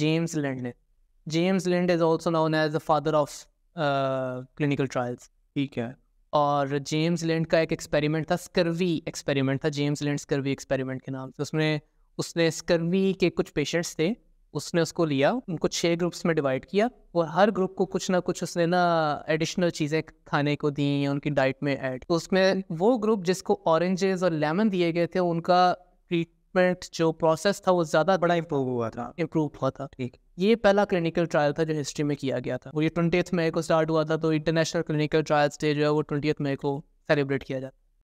James Lind. James Lind is also known as the father of uh, clinical trials. ठीक है और James लिंड का एक एक्सपेरिमेंट था स्कर्वी एक्सपेरिमेंट था जेम्स लिंड स्कर्वी एक्सपेरिमेंट के नाम से उसमें उसने स्कर्वी के कुछ पेशेंट्स थे उसने उसको लिया उनको छः ग्रुप्स में डिवाइड किया और हर ग्रुप को कुछ ना कुछ उसने ना एडिशनल चीज़ें खाने को दी उनकी डाइट में ऐड तो उसमें वो ग्रुप जिसको ऑरेंजेस और लेमन दिए गए थे उनका ट्रीटमेंट जो प्रोसेस था वो ज़्यादा बड़ा इम्प्रूव हुआ था इम्प्रूव हुआ था ठीक ये पहला क्लिनिकल ट्रायल था जो हिस्ट्री में किया गया था वो ये ट्वेंटी मई को स्टार्ट हुआ था तो इंटरनेशनल क्लिनिकल ट्रायल्स डे जो है वो ट्वेंटी मई को सेलिब्रेट किया जाता